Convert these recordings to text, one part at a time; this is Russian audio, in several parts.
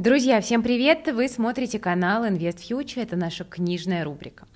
Друзья, всем привет! Вы смотрите канал Invest Future, это наша книжная рубрика.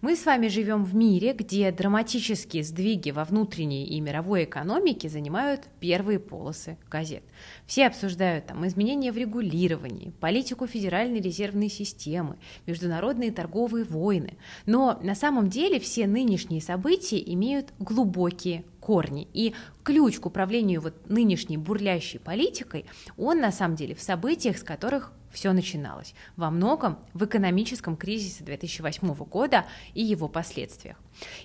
Мы с вами живем в мире, где драматические сдвиги во внутренней и мировой экономике занимают первые полосы газет. Все обсуждают там изменения в регулировании, политику Федеральной резервной системы, международные торговые войны. Но на самом деле все нынешние события имеют глубокие корни. И ключ к управлению вот нынешней бурлящей политикой, он на самом деле в событиях, с которых все начиналось, во многом в экономическом кризисе 2008 года и его последствиях.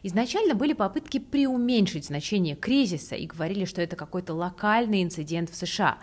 Изначально были попытки преуменьшить значение кризиса и говорили, что это какой-то локальный инцидент в США.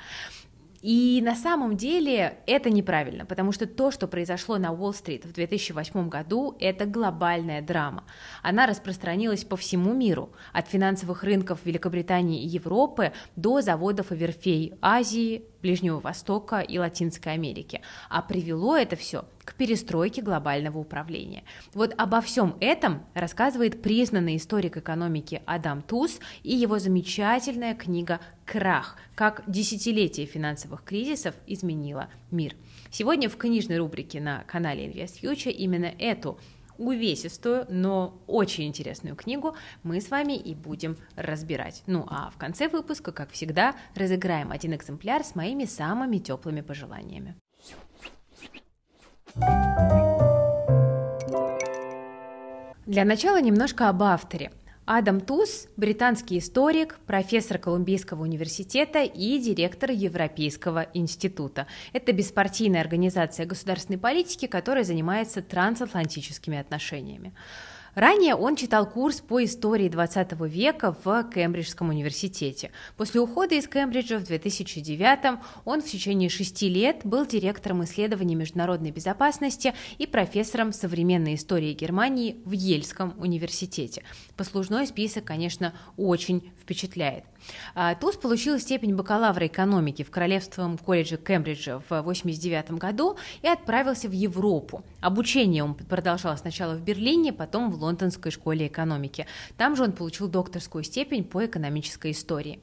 И на самом деле это неправильно, потому что то, что произошло на Уолл-стрит в 2008 году, это глобальная драма. Она распространилась по всему миру, от финансовых рынков Великобритании и Европы до заводов и верфей Азии, Ближнего Востока и Латинской Америки. А привело это все к перестройке глобального управления. Вот обо всем этом рассказывает признанный историк экономики Адам Туз и его замечательная книга «Крах. Как десятилетие финансовых кризисов изменило мир». Сегодня в книжной рубрике на канале InvestFuture именно эту увесистую, но очень интересную книгу мы с вами и будем разбирать. Ну а в конце выпуска, как всегда, разыграем один экземпляр с моими самыми теплыми пожеланиями. Для начала немножко об авторе – Адам Туз – британский историк, профессор Колумбийского университета и директор Европейского института. Это беспартийная организация государственной политики, которая занимается трансатлантическими отношениями. Ранее он читал курс по истории 20 века в Кембриджском университете. После ухода из Кембриджа в 2009 он в течение шести лет был директором исследований международной безопасности и профессором современной истории Германии в Ельском университете. Послужной список, конечно, очень впечатляет. А, Туз получила степень бакалавра экономики в Королевском колледже Кембриджа в 1989 году и отправился в Европу. Обучение он продолжал сначала в Берлине, потом в Лондонской школе экономики. Там же он получил докторскую степень по экономической истории.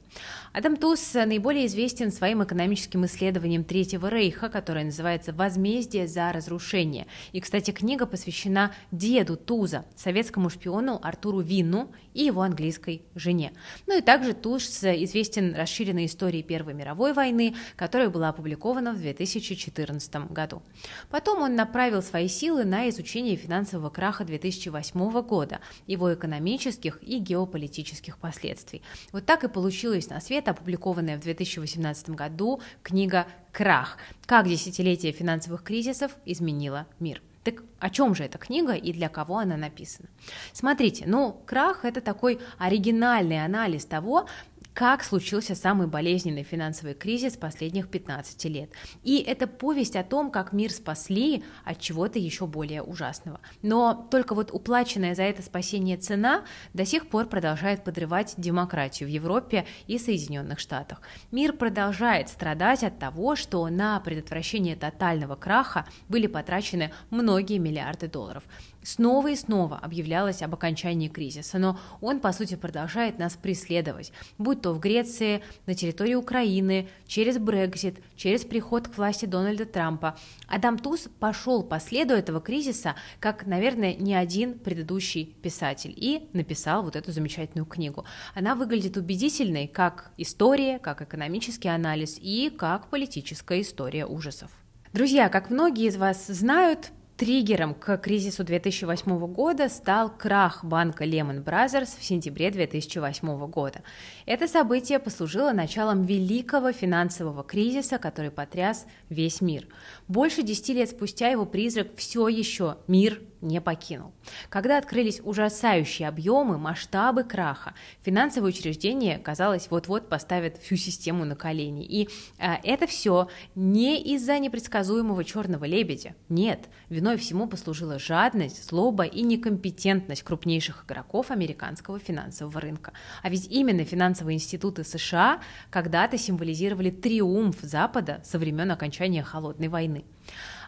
Адам Туз наиболее известен своим экономическим исследованием Третьего Рейха, которое называется «Возмездие за разрушение». И, кстати, книга посвящена деду Туза, советскому шпиону Артуру Вину и его английской жене. Ну и также Туз Филлипс известен расширенной историей Первой мировой войны, которая была опубликована в 2014 году. Потом он направил свои силы на изучение финансового краха 2008 года, его экономических и геополитических последствий. Вот так и получилось на свет опубликованная в 2018 году книга «Крах. Как десятилетие финансовых кризисов изменило мир». Так о чем же эта книга и для кого она написана? Смотрите, ну, крах – это такой оригинальный анализ того, как случился самый болезненный финансовый кризис последних 15 лет. И это повесть о том, как мир спасли от чего-то еще более ужасного. Но только вот уплаченная за это спасение цена до сих пор продолжает подрывать демократию в Европе и Соединенных Штатах. Мир продолжает страдать от того, что на предотвращение тотального краха были потрачены многие миллиарды долларов снова и снова объявлялось об окончании кризиса, но он, по сути, продолжает нас преследовать, будь то в Греции, на территории Украины, через Брексит, через приход к власти Дональда Трампа. Адам Туз пошел по следу этого кризиса, как, наверное, не один предыдущий писатель, и написал вот эту замечательную книгу. Она выглядит убедительной как история, как экономический анализ и как политическая история ужасов. Друзья, как многие из вас знают, Триггером к кризису 2008 года стал крах банка Lehman Brothers в сентябре 2008 года. Это событие послужило началом великого финансового кризиса, который потряс весь мир. Больше десяти лет спустя его призрак все еще мир не покинул. Когда открылись ужасающие объемы, масштабы краха, финансовое учреждение, казалось, вот-вот поставят всю систему на колени. И э, это все не из-за непредсказуемого черного лебедя. Нет, виной всему послужила жадность, злоба и некомпетентность крупнейших игроков американского финансового рынка. А ведь именно финансовые институты США когда-то символизировали триумф Запада со времен окончания Холодной войны.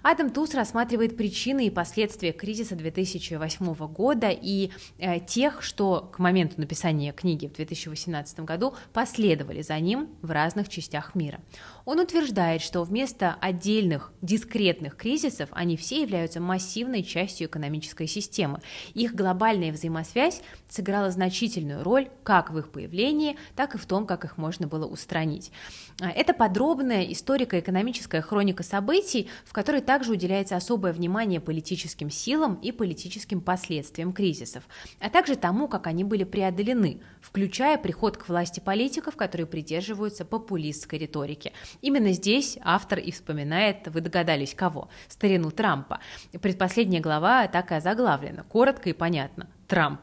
Адам Атомтуз рассматривает причины и последствия кризиса 2008 года и э, тех, что к моменту написания книги в 2018 году последовали за ним в разных частях мира. Он утверждает, что вместо отдельных дискретных кризисов они все являются массивной частью экономической системы. Их глобальная взаимосвязь сыграла значительную роль как в их появлении, так и в том, как их можно было устранить. А, это подробная историко-экономическая хроника событий, в которой также уделяется особое внимание политическим силам и политическим последствиям кризисов, а также тому, как они были преодолены, включая приход к власти политиков, которые придерживаются популистской риторики – Именно здесь автор и вспоминает, вы догадались, кого? Старину Трампа. Предпоследняя глава так и озаглавлена, коротко и понятно. Трамп.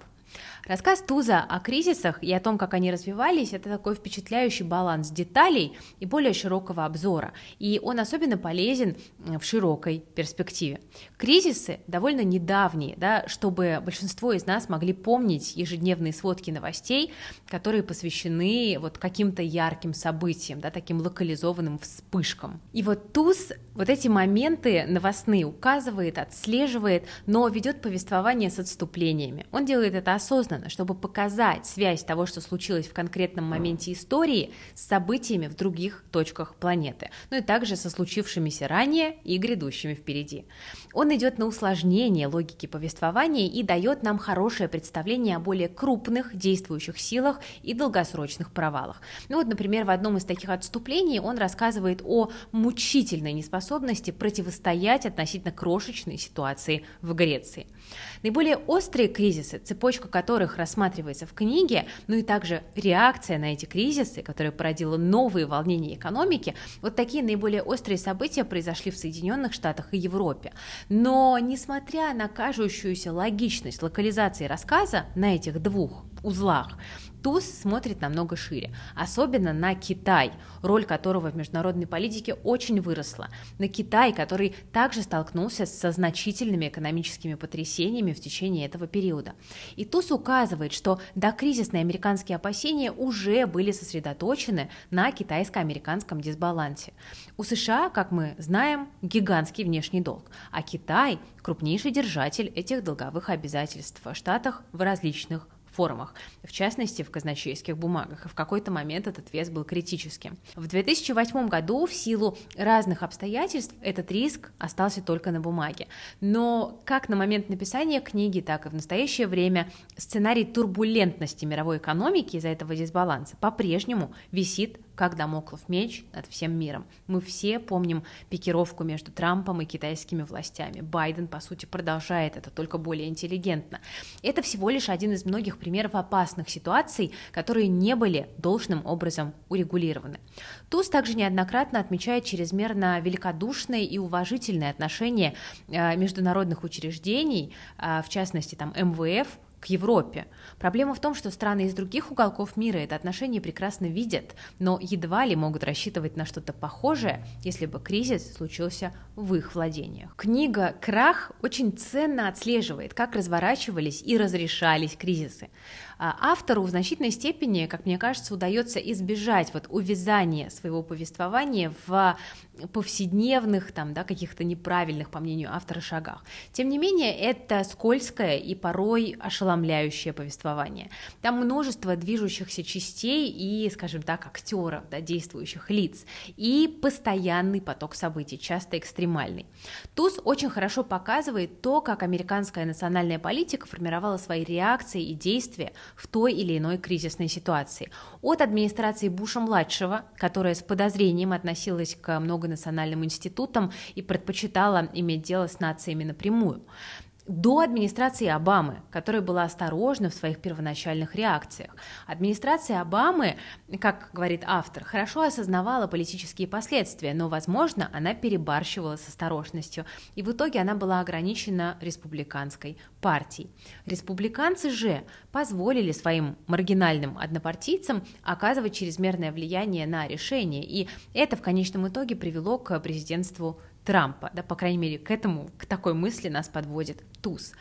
Рассказ Туза о кризисах и о том, как они развивались, это такой впечатляющий баланс деталей и более широкого обзора, и он особенно полезен в широкой перспективе. Кризисы довольно недавние, да, чтобы большинство из нас могли помнить ежедневные сводки новостей, которые посвящены вот каким-то ярким событиям, да, таким локализованным вспышкам. И вот Туз вот эти моменты новостные указывает, отслеживает, но ведет повествование с отступлениями. Он делает это осознанно, чтобы показать связь того, что случилось в конкретном моменте истории, с событиями в других точках планеты, ну и также со случившимися ранее и грядущими впереди. Он идет на усложнение логики повествования и дает нам хорошее представление о более крупных действующих силах и долгосрочных провалах. Ну вот, например, в одном из таких отступлений он рассказывает о мучительной неспособности противостоять относительно крошечной ситуации в Греции. Наиболее острые кризисы, цепочка которых рассматривается в книге, ну и также реакция на эти кризисы, которая породила новые волнения экономики, вот такие наиболее острые события произошли в Соединенных Штатах и Европе. Но несмотря на кажущуюся логичность локализации рассказа на этих двух узлах, туз смотрит намного шире, особенно на Китай, роль которого в международной политике очень выросла, на Китай, который также столкнулся со значительными экономическими потрясениями в течение этого периода. И туз указывает, что докризисные американские опасения уже были сосредоточены на китайско-американском дисбалансе. У США, как мы знаем, гигантский внешний долг, а Китай – крупнейший держатель этих долговых обязательств в Штатах в различных формах, в частности, в казначейских бумагах, и в какой-то момент этот вес был критическим. В 2008 году в силу разных обстоятельств этот риск остался только на бумаге. Но как на момент написания книги, так и в настоящее время сценарий турбулентности мировой экономики из-за этого дисбаланса по-прежнему висит как домоклов меч над всем миром. Мы все помним пикировку между Трампом и китайскими властями. Байден, по сути, продолжает это, только более интеллигентно. Это всего лишь один из многих примеров опасных ситуаций, которые не были должным образом урегулированы. ТУС также неоднократно отмечает чрезмерно великодушное и уважительное отношение э, международных учреждений, э, в частности, там МВФ, к Европе. Проблема в том, что страны из других уголков мира это отношение прекрасно видят, но едва ли могут рассчитывать на что-то похожее, если бы кризис случился в их владениях. Книга «Крах» очень ценно отслеживает, как разворачивались и разрешались кризисы. А автору в значительной степени, как мне кажется, удается избежать вот увязания своего повествования в повседневных, там, да, каких-то неправильных, по мнению автора, шагах. Тем не менее, это скользкое и порой ошеломляющее ошеломляющее повествование. Там множество движущихся частей и, скажем так, актеров, да, действующих лиц, и постоянный поток событий, часто экстремальный. Туз очень хорошо показывает то, как американская национальная политика формировала свои реакции и действия в той или иной кризисной ситуации. От администрации Буша-младшего, которая с подозрением относилась к многонациональным институтам и предпочитала иметь дело с нациями напрямую, до администрации Обамы, которая была осторожна в своих первоначальных реакциях. Администрация Обамы, как говорит автор, хорошо осознавала политические последствия, но, возможно, она перебарщивала с осторожностью, и в итоге она была ограничена республиканской партий. Республиканцы же позволили своим маргинальным однопартийцам оказывать чрезмерное влияние на решение, и это в конечном итоге привело к президентству Трампа, да, по крайней мере, к этому, к такой мысли нас подводит ТУС.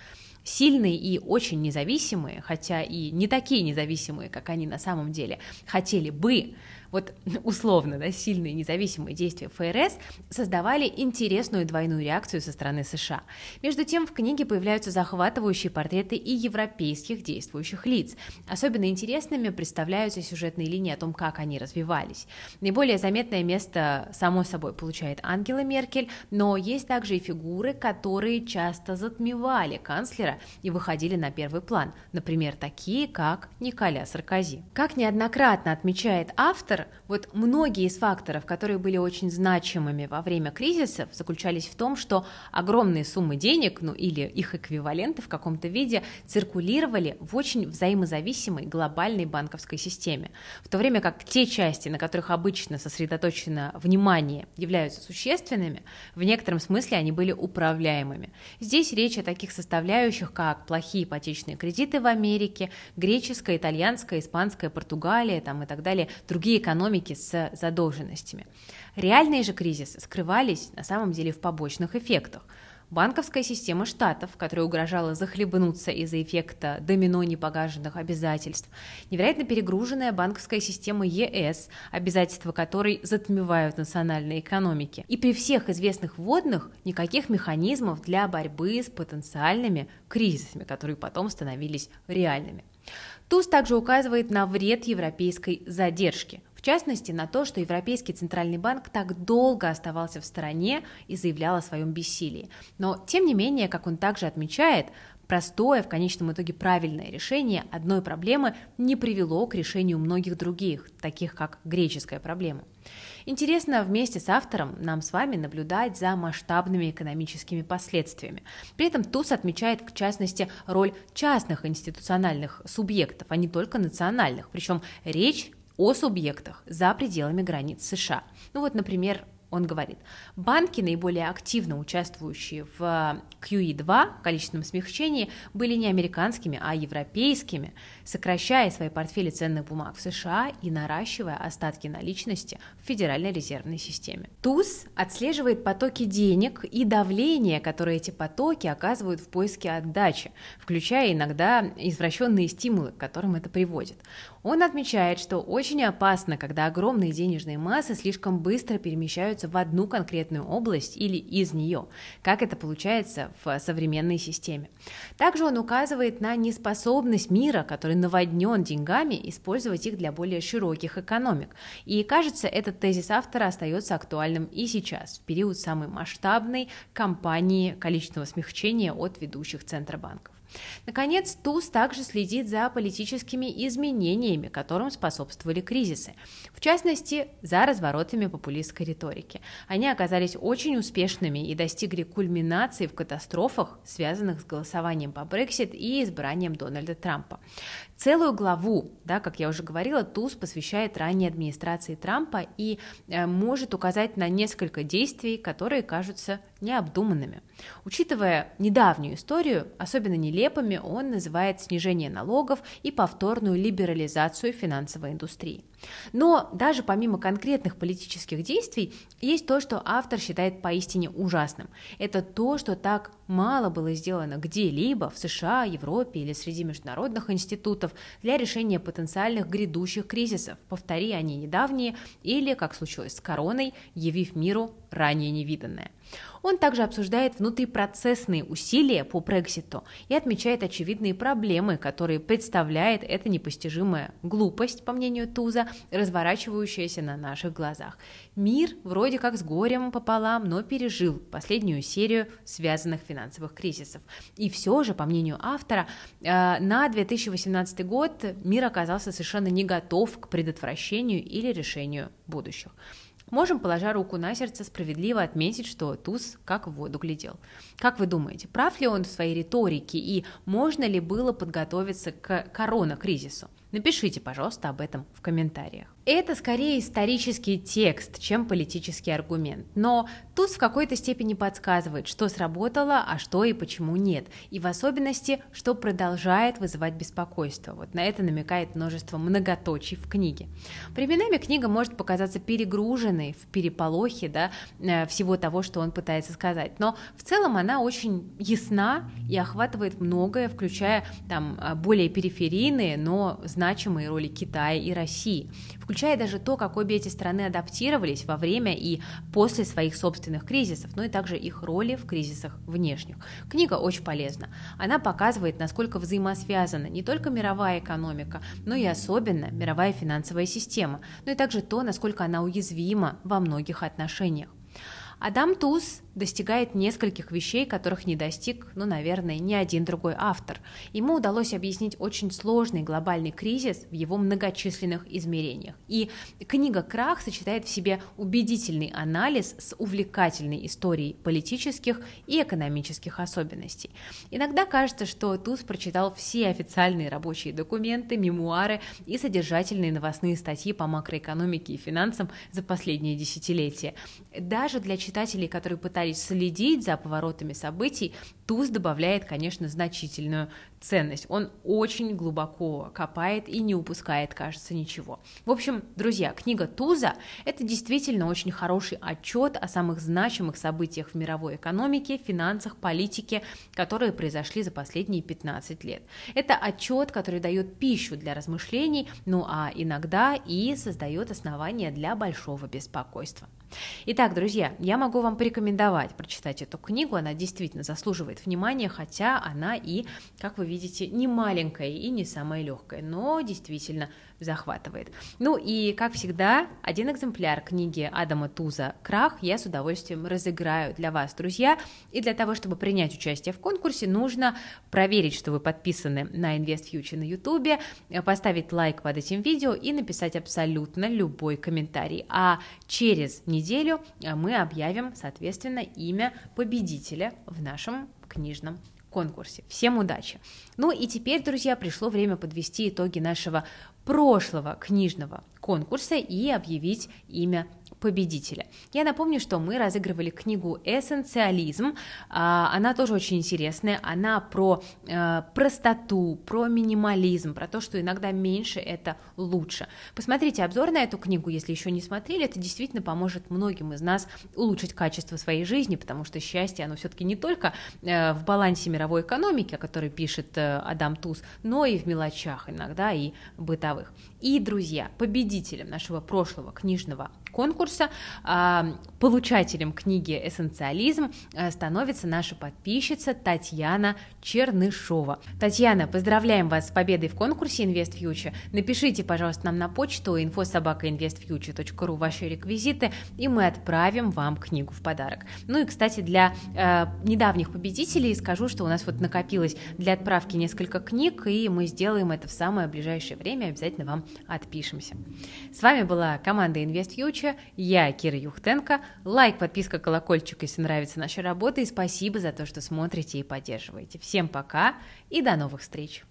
Сильные и очень независимые, хотя и не такие независимые, как они на самом деле, хотели бы вот условно, да, сильные независимые действия ФРС создавали интересную двойную реакцию со стороны США. Между тем, в книге появляются захватывающие портреты и европейских действующих лиц. Особенно интересными представляются сюжетные линии о том, как они развивались. Наиболее заметное место, само собой, получает Ангела Меркель, но есть также и фигуры, которые часто затмевали канцлера и выходили на первый план, например, такие, как Николя Саркози. Как неоднократно отмечает автор, Александр, вот многие из факторов, которые были очень значимыми во время кризисов, заключались в том, что огромные суммы денег, ну или их эквиваленты в каком-то виде, циркулировали в очень взаимозависимой глобальной банковской системе. В то время как те части, на которых обычно сосредоточено внимание, являются существенными, в некотором смысле они были управляемыми. Здесь речь о таких составляющих, как плохие ипотечные кредиты в Америке, греческая, итальянская, испанская, Португалия там, и так далее, другие экономики с задолженностями. Реальные же кризисы скрывались на самом деле в побочных эффектах. Банковская система штатов, которая угрожала захлебнуться из-за эффекта домино непогаженных обязательств, невероятно перегруженная банковская система ЕС, обязательства которой затмевают национальные экономики. И при всех известных вводных никаких механизмов для борьбы с потенциальными кризисами, которые потом становились реальными. Тус также указывает на вред европейской задержки – в частности, на то, что Европейский Центральный банк так долго оставался в стороне и заявлял о своем бессилии. Но, тем не менее, как он также отмечает, Простое, в конечном итоге правильное решение одной проблемы не привело к решению многих других, таких как греческая проблема. Интересно вместе с автором нам с вами наблюдать за масштабными экономическими последствиями. При этом ТУС отмечает в частности роль частных институциональных субъектов, а не только национальных. Причем речь о субъектах за пределами границ США. Ну вот, например, он говорит, банки, наиболее активно участвующие в э, QE2, количественном смягчении, были не американскими, а европейскими, сокращая свои портфели ценных бумаг в США и наращивая остатки наличности в Федеральной резервной системе. Тус отслеживает потоки денег и давление, которое эти потоки оказывают в поиске отдачи, включая иногда извращенные стимулы, к которым это приводит. Он отмечает, что очень опасно, когда огромные денежные массы слишком быстро перемещаются в одну конкретную область или из нее, как это получается в современной системе. Также он указывает на неспособность мира, который наводнен деньгами, использовать их для более широких экономик. И кажется, этот тезис автора остается актуальным и сейчас, в период самой масштабной кампании количественного смягчения от ведущих центробанков. Наконец, ТУС также следит за политическими изменениями, которым способствовали кризисы, в частности, за разворотами популистской риторики. Они оказались очень успешными и достигли кульминации в катастрофах, связанных с голосованием по Брексит и избранием Дональда Трампа. Целую главу, да, как я уже говорила, ТУС посвящает ранней администрации Трампа и э, может указать на несколько действий, которые кажутся необдуманными. Учитывая недавнюю историю, особенно нелепыми он называет снижение налогов и повторную либерализацию финансовой индустрии. Но даже помимо конкретных политических действий есть то, что автор считает поистине ужасным. Это то, что так мало было сделано где-либо в США, Европе или среди международных институтов для решения потенциальных грядущих кризисов, повтори они недавние или, как случилось с короной, явив миру ранее невиданное. Он также обсуждает внутрипроцессные усилия по Брекситу и отмечает очевидные проблемы, которые представляет эта непостижимая глупость, по мнению Туза, разворачивающаяся на наших глазах. Мир вроде как с горем пополам, но пережил последнюю серию связанных финансовых кризисов. И все же, по мнению автора, э, на 2018 год мир оказался совершенно не готов к предотвращению или решению будущих. Можем, положа руку на сердце, справедливо отметить, что Туз как в воду глядел. Как вы думаете, прав ли он в своей риторике и можно ли было подготовиться к коронакризису? Напишите, пожалуйста, об этом в комментариях. Это скорее исторический текст, чем политический аргумент. Но тут в какой-то степени подсказывает, что сработало, а что и почему нет. И в особенности, что продолжает вызывать беспокойство. Вот на это намекает множество многоточий в книге. Временами книга может показаться перегруженной в переполохе да, э, всего того, что он пытается сказать. Но в целом она очень ясна и охватывает многое, включая там э, более периферийные, но значимые роли Китая и России, включая даже то, как обе эти страны адаптировались во время и после своих собственных кризисов, но и также их роли в кризисах внешних. Книга очень полезна. Она показывает, насколько взаимосвязана не только мировая экономика, но и особенно мировая финансовая система, но и также то, насколько она уязвима во многих отношениях. Адам Туз достигает нескольких вещей, которых не достиг, ну, наверное, ни один другой автор. Ему удалось объяснить очень сложный глобальный кризис в его многочисленных измерениях. И книга «Крах» сочетает в себе убедительный анализ с увлекательной историей политических и экономических особенностей. Иногда кажется, что Туз прочитал все официальные рабочие документы, мемуары и содержательные новостные статьи по макроэкономике и финансам за последние десятилетия. Даже для читателей, которые пытались и следить за поворотами событий, туз добавляет, конечно, значительную ценность. Он очень глубоко копает и не упускает, кажется, ничего. В общем, друзья, книга Туза – это действительно очень хороший отчет о самых значимых событиях в мировой экономике, финансах, политике, которые произошли за последние 15 лет. Это отчет, который дает пищу для размышлений, ну а иногда и создает основания для большого беспокойства. Итак, друзья, я могу вам порекомендовать прочитать эту книгу, она действительно заслуживает внимания, хотя она и, как вы видите, не маленькая и не самая легкая, но действительно захватывает. Ну и, как всегда, один экземпляр книги Адама Туза «Крах» я с удовольствием разыграю для вас, друзья. И для того, чтобы принять участие в конкурсе, нужно проверить, что вы подписаны на Invest Future на YouTube, поставить лайк под этим видео и написать абсолютно любой комментарий. А через неделю мы объявим, соответственно, имя победителя в нашем книжном конкурсе. Всем удачи! Ну и теперь, друзья, пришло время подвести итоги нашего прошлого книжного конкурса и объявить имя победителя. Я напомню, что мы разыгрывали книгу «Эссенциализм». А, она тоже очень интересная. Она про э, простоту, про минимализм, про то, что иногда меньше – это лучше. Посмотрите обзор на эту книгу, если еще не смотрели. Это действительно поможет многим из нас улучшить качество своей жизни, потому что счастье, оно все-таки не только э, в балансе мировой экономики, о которой пишет э, Адам Туз, но и в мелочах иногда, и бытовых. И, друзья, победителем нашего прошлого книжного конкурса а, получателем книги «Эссенциализм» э, становится наша подписчица Татьяна Чернышова. Татьяна, поздравляем вас с победой в конкурсе Инвест Future. Напишите, пожалуйста, нам на почту infosobaka.investfuture.ru ваши реквизиты, и мы отправим вам книгу в подарок. Ну и, кстати, для э, недавних победителей скажу, что у нас вот накопилось для отправки несколько книг, и мы сделаем это в самое ближайшее время, обязательно вам отпишемся. С вами была команда Инвест Future. Москвича. Я Кира Юхтенко. Лайк, подписка, колокольчик, если нравится наша работа. И спасибо за то, что смотрите и поддерживаете. Всем пока и до новых встреч!